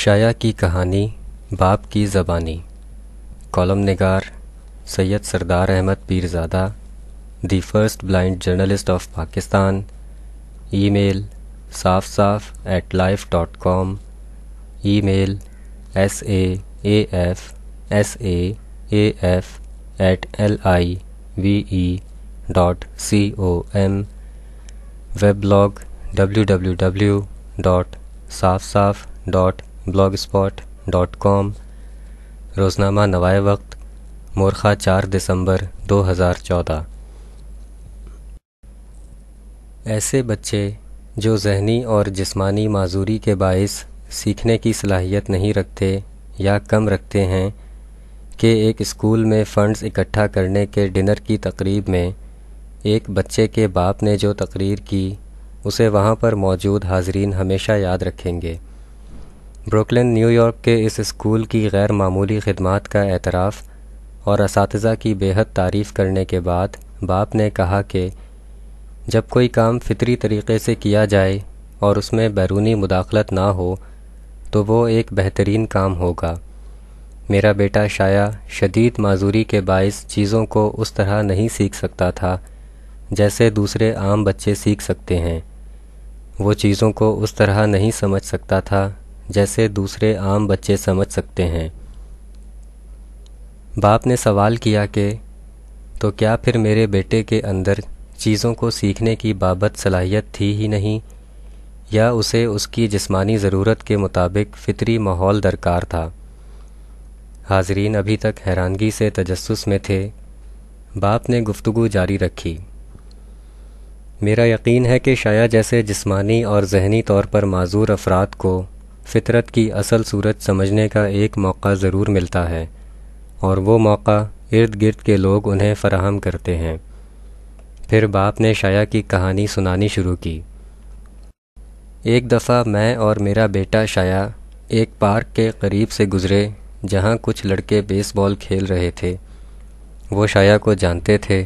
शाया की कहानी बाप की ज़बानी कॉलम नगार Syed Sardar Ahmed Pirzada the first blind journalist of Pakistan email साफ साफ at life dot com email S A F S A F at L I V E dot C O M web blog W W W dot साफ साफ dot blogspot dot com रोज़नामा Nawaiwaqt मोरखा चार दिसंबर 2014 ऐसे बच्चे जो जहनी और जिस्मानी माजूरी के बायस सीखने की सलाहियत नहीं रखते या कम रखते हैं कि एक स्कूल में फ़ंड्स इकट्ठा करने के डिनर की तकरीब में एक बच्चे के बाप ने जो तकरीर की उसे वहाँ पर मौजूद हाजरीन हमेशा याद रखेंगे ब्रुकलिन न्यूयॉर्क के इस स्कूल की गैर मामूली खिदमत का एतराफ़ और इस की बेहद तारीफ़ करने के बाद बाप ने कहा कि जब कोई काम फितरी तरीक़े से किया जाए और उसमें बैरूनी मुदाखलत ना हो तो वो एक बेहतरीन काम होगा मेरा बेटा शाया शदीद माजूरी के बायस चीज़ों को उस तरह नहीं सीख सकता था जैसे दूसरे आम बच्चे सीख सकते हैं वो चीज़ों को उस तरह नहीं समझ सकता था जैसे दूसरे आम बच्चे समझ सकते हैं बाप ने सवाल किया कि तो क्या फिर मेरे बेटे के अंदर चीज़ों को सीखने की बाबत सलाहियत थी ही नहीं या उसे उसकी जिस्मानी ज़रूरत के मुताबिक फ़ितरी माहौल दरकार था हाजरीन अभी तक हैरानगी से तजस्स में थे बाप ने गुफ्तु जारी रखी मेरा यकीन है कि शाया जैसे जिस्मानी और जहनी तौर पर माजूर अफराद को फितरत की असल सूरत समझने का एक मौका ज़रूर मिलता है और वो मौका इर्द गिर्द के लोग उन्हें फराहम करते हैं फिर बाप ने शाया की कहानी सुनानी शुरू की एक दफ़ा मैं और मेरा बेटा शाया एक पार्क के करीब से गुज़रे जहाँ कुछ लड़के बेसबॉल खेल रहे थे वो शाया को जानते थे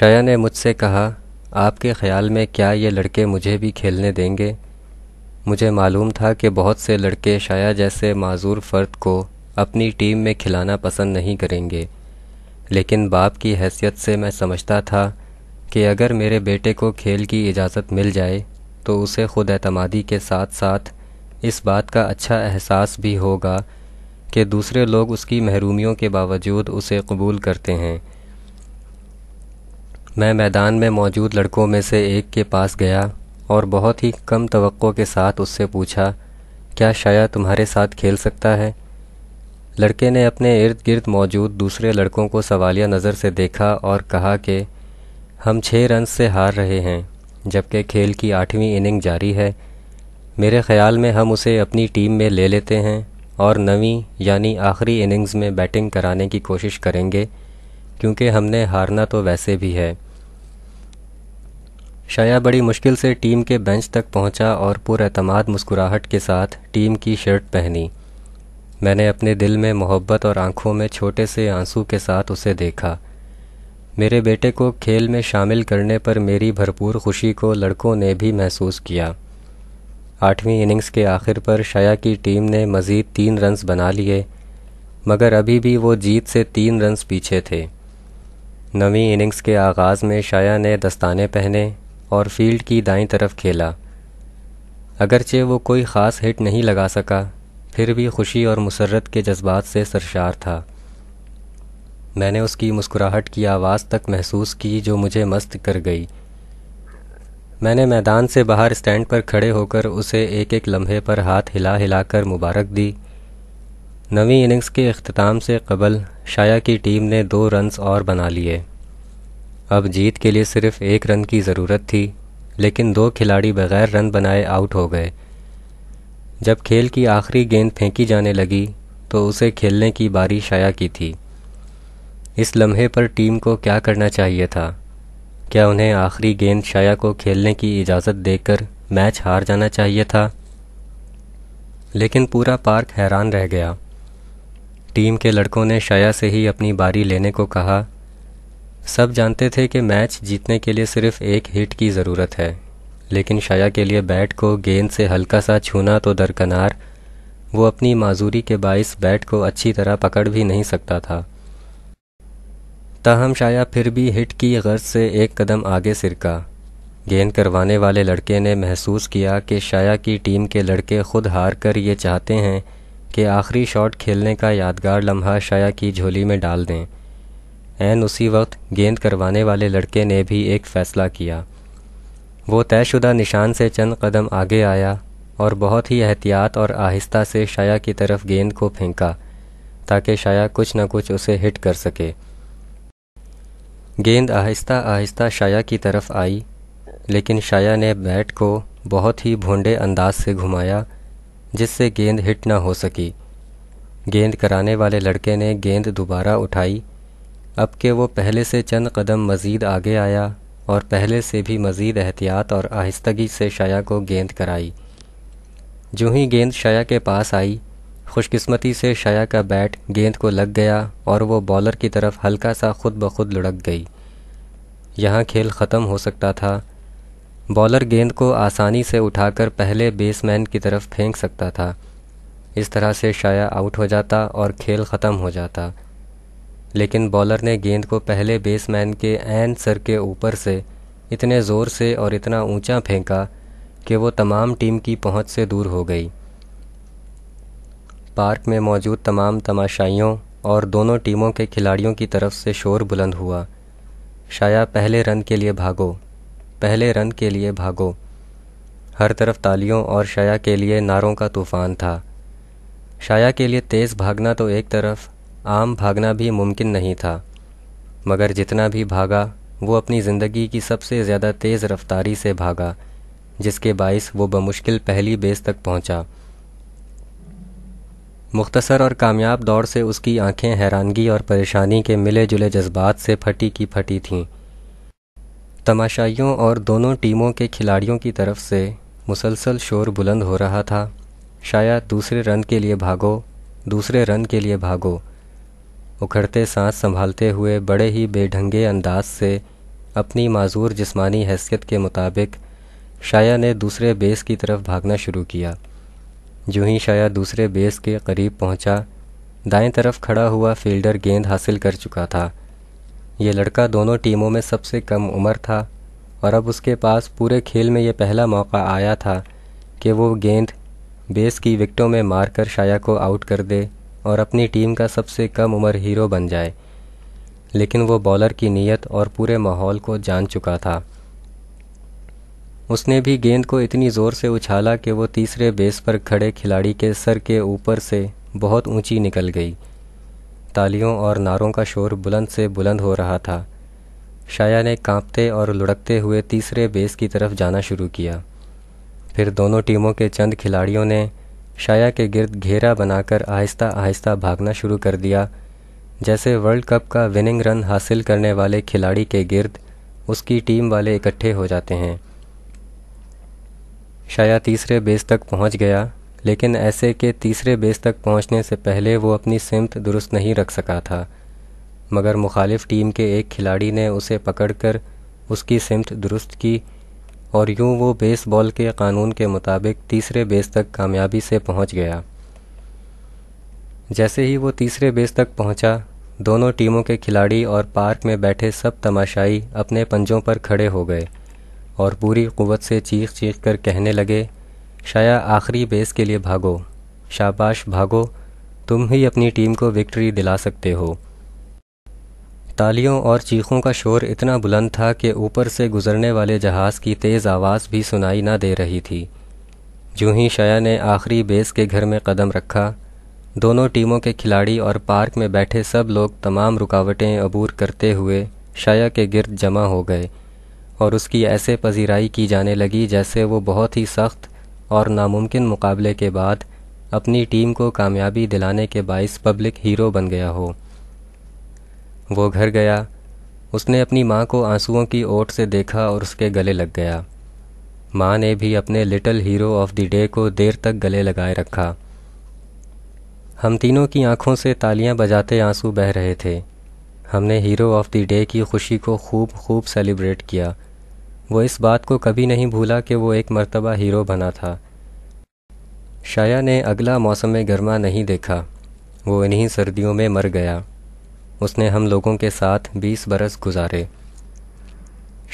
शाया ने मुझसे कहा आपके ख्याल में क्या ये लड़के मुझे भी खेलने देंगे मुझे मालूम था कि बहुत से लड़के शाया जैसे माजूर फ़र्द को अपनी टीम में खिलाना पसंद नहीं करेंगे लेकिन बाप की हैसियत से मैं समझता था कि अगर मेरे बेटे को खेल की इजाज़त मिल जाए तो उसे खुद अतमादी के साथ साथ इस बात का अच्छा एहसास भी होगा कि दूसरे लोग उसकी महरूमियों के बावजूद उसे कबूल करते हैं मैं मैदान में मौजूद लड़कों में से एक के पास गया और बहुत ही कम तो के साथ उससे पूछा क्या शाया तुम्हारे साथ खेल सकता है लड़के ने अपने इर्द गिर्द मौजूद दूसरे लड़कों को सवालिया नज़र से देखा और कहा कि हम छः रन से हार रहे हैं जबकि खेल की आठवीं इनिंग जारी है मेरे ख्याल में हम उसे अपनी टीम में ले लेते हैं और नवी यानी आखिरी इनिंग्स में बैटिंग कराने की कोशिश करेंगे क्योंकि हमने हारना तो वैसे भी है शाया बड़ी मुश्किल से टीम के बेंच तक पहुंचा और पुरमाद मुस्कुराहट के साथ टीम की शर्ट पहनी मैंने अपने दिल में मोहब्बत और आंखों में छोटे से आंसू के साथ उसे देखा मेरे बेटे को खेल में शामिल करने पर मेरी भरपूर खुशी को लड़कों ने भी महसूस किया आठवीं इनिंग्स के आखिर पर शाया की टीम ने मज़ीद तीन रन्स बना लिए मगर अभी भी वो जीत से तीन रन्स पीछे थे नवी इनिंग्स के आगाज़ में शाया ने दस्ताने पहने और फील्ड की दाईं तरफ खेला अगरचे वो कोई ख़ास हिट नहीं लगा सका फिर भी खुशी और मुसरत के जज्बात से सरशार था मैंने उसकी मुस्कुराहट की आवाज़ तक महसूस की जो मुझे मस्त कर गई मैंने मैदान से बाहर स्टैंड पर खड़े होकर उसे एक एक लम्हे पर हाथ हिला हिला कर मुबारक दी नवी इनिंग्स के अख्ताम से कबल शाया की टीम ने दो रन्स और बना लिए अब जीत के लिए सिर्फ एक रन की ज़रूरत थी लेकिन दो खिलाड़ी बगैर रन बनाए आउट हो गए जब खेल की आखिरी गेंद फेंकी जाने लगी तो उसे खेलने की बारी शाया की थी इस लम्हे पर टीम को क्या करना चाहिए था क्या उन्हें आखिरी गेंद शाया को खेलने की इजाज़त देकर मैच हार जाना चाहिए था लेकिन पूरा पार्क हैरान रह गया टीम के लड़कों ने शाया से ही अपनी बारी लेने को कहा सब जानते थे कि मैच जीतने के लिए सिर्फ एक हिट की ज़रूरत है लेकिन शाया के लिए बैट को गेंद से हल्का सा छूना तो दरकनार वो अपनी माजूरी के बायस बैट को अच्छी तरह पकड़ भी नहीं सकता था ताहम शाया फिर भी हिट की गर्ज से एक कदम आगे सिरका गेंद करवाने वाले लड़के ने महसूस किया कि शाया की टीम के लड़के खुद हार कर ये चाहते हैं कि आखिरी शॉट खेलने का यादगार लम्हा शाया की झोली में डाल दें एन उसी वक्त गेंद करवाने वाले लड़के ने भी एक फ़ैसला किया वो तयशुदा निशान से चंद कदम आगे आया और बहुत ही एहतियात और आहिस्ता से शाया की तरफ गेंद को फेंका ताकि शाया कुछ न कुछ उसे हिट कर सके गेंद आहिस्ता आहिस्ता शाया की तरफ आई लेकिन शाया ने बैट को बहुत ही भोंडे अंदाज से घुमाया जिससे गेंद हिट ना हो सकी गेंद कराने वाले लड़के ने गेंद दोबारा उठाई अब के वो पहले से चंद कदम मज़ीद आगे आया और पहले से भी मज़ीद एहतियात और आहिस्तगी से शाया को गेंद कराई जो ही गेंद शाया के पास आई खुशकिस्मती से शाया का बैट गेंद को लग गया और वो बॉलर की तरफ हल्का सा खुद ब खुद लुढ़क गई यहाँ खेल ख़त्म हो सकता था बॉलर गेंद को आसानी से उठाकर पहले बेसमैन की तरफ फेंक सकता था इस तरह से शाया आउट हो जाता और खेल ख़त्म हो जाता लेकिन बॉलर ने गेंद को पहले बेसमैन के एन सर के ऊपर से इतने ज़ोर से और इतना ऊंचा फेंका कि वो तमाम टीम की पहुंच से दूर हो गई पार्क में मौजूद तमाम तमाशाइयों और दोनों टीमों के खिलाड़ियों की तरफ से शोर बुलंद हुआ शाया पहले रन के लिए भागो पहले रन के लिए भागो हर तरफ तालियों और शाया के लिए नारों का तूफान था शाया के लिए तेज़ भागना तो एक तरफ आम भागना भी मुमकिन नहीं था मगर जितना भी भागा वो अपनी ज़िंदगी की सबसे ज़्यादा तेज़ रफ्तारी से भागा जिसके बायस वो बमुश्किल पहली बेस तक पहुंचा। मुख्तसर और कामयाब दौड़ से उसकी आंखें हैरानगी और परेशानी के मिले जुले जज्बात से फटी की फटी थीं तमाशाइयों और दोनों टीमों के खिलाड़ियों की तरफ से मुसलसल शोर बुलंद हो रहा था शायद दूसरे रन के लिए भागो दूसरे रन के लिए भागो उखड़ते सांस संभालते हुए बड़े ही बेढंगे अंदाज से अपनी माजूर जिस्मानी हैसियत के मुताबिक शाया ने दूसरे बेस की तरफ भागना शुरू किया जो ही शाया दूसरे बेस के करीब पहुंचा, दाएं तरफ खड़ा हुआ फील्डर गेंद हासिल कर चुका था ये लड़का दोनों टीमों में सबसे कम उम्र था और अब उसके पास पूरे खेल में यह पहला मौका आया था कि वो गेंद बेस की विकटों में मारकर शाया को आउट कर दे और अपनी टीम का सबसे कम उम्र हीरो बन जाए लेकिन वो बॉलर की नीयत और पूरे माहौल को जान चुका था उसने भी गेंद को इतनी ज़ोर से उछाला कि वो तीसरे बेस पर खड़े खिलाड़ी के सर के ऊपर से बहुत ऊंची निकल गई तालियों और नारों का शोर बुलंद से बुलंद हो रहा था शाया ने कांपते और लुढ़कते हुए तीसरे बेस की तरफ जाना शुरू किया फिर दोनों टीमों के चंद खिलाड़ियों ने शाया के गिर्द घेरा बनाकर आहिस्ता आहिस्ता भागना शुरू कर दिया जैसे वर्ल्ड कप का विनिंग रन हासिल करने वाले खिलाड़ी के गिर्द उसकी टीम वाले इकट्ठे हो जाते हैं शाया तीसरे बेस तक पहुंच गया लेकिन ऐसे के तीसरे बेस तक पहुंचने से पहले वो अपनी सिमत दुरुस्त नहीं रख सका था मगर मुखालिफ टीम के एक खिलाड़ी ने उसे पकड़कर उसकी सिमत दुरुस्त की और यूं वो बेसबॉल के कानून के मुताबिक तीसरे बेस तक कामयाबी से पहुंच गया जैसे ही वो तीसरे बेस तक पहुंचा दोनों टीमों के खिलाड़ी और पार्क में बैठे सब तमाशाई अपने पंजों पर खड़े हो गए और पूरी कुवत से चीख चीख कर कहने लगे शाया आखिरी बेस के लिए भागो शाबाश भागो तुम ही अपनी टीम को विक्ट्री दिला सकते हो तालियों और चीखों का शोर इतना बुलंद था कि ऊपर से गुजरने वाले जहाज की तेज़ आवाज़ भी सुनाई ना दे रही थी जूं ही शया ने आखिरी बेस के घर में कदम रखा दोनों टीमों के खिलाड़ी और पार्क में बैठे सब लोग तमाम रुकावटें अबूर करते हुए शया के गिरद जमा हो गए और उसकी ऐसे पजीराई की जाने लगी जैसे वो बहुत ही सख्त और नामुमकिन मुकाबले के बाद अपनी टीम को कामयाबी दिलाने के बायस पब्लिक हीरो बन गया हो वो घर गया उसने अपनी माँ को आंसुओं की ओट से देखा और उसके गले लग गया माँ ने भी अपने little hero of the day को देर तक गले लगाए रखा हम तीनों की आंखों से तालियां बजाते आंसू बह रहे थे हमने हीरो ऑफ द डे की खुशी को खूब खूब सेलिब्रेट किया वो इस बात को कभी नहीं भूला कि वो एक मर्तबा हीरो बना था शाया ने अगला मौसम गर्मा नहीं देखा वो इन्हीं सर्दियों में मर गया उसने हम लोगों के साथ बीस बरस गुजारे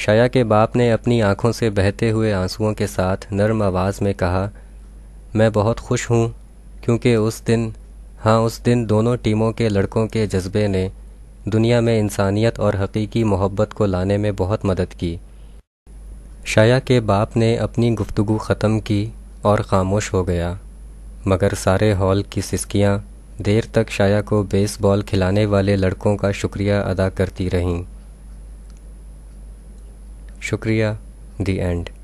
शाया के बाप ने अपनी आंखों से बहते हुए आंसुओं के साथ नर्म आवाज़ में कहा मैं बहुत खुश हूँ क्योंकि उस दिन हाँ उस दिन दोनों टीमों के लड़कों के जज्बे ने दुनिया में इंसानियत और हकीकी मोहब्बत को लाने में बहुत मदद की शाया के बाप ने अपनी गुफ्तगु ख़त्म की और ख़ामोश हो गया मगर सारे हॉल की सिसकियाँ देर तक शाया को बेसबॉल खिलाने वाले लड़कों का शुक्रिया अदा करती रहीं शुक्रिया दी एंड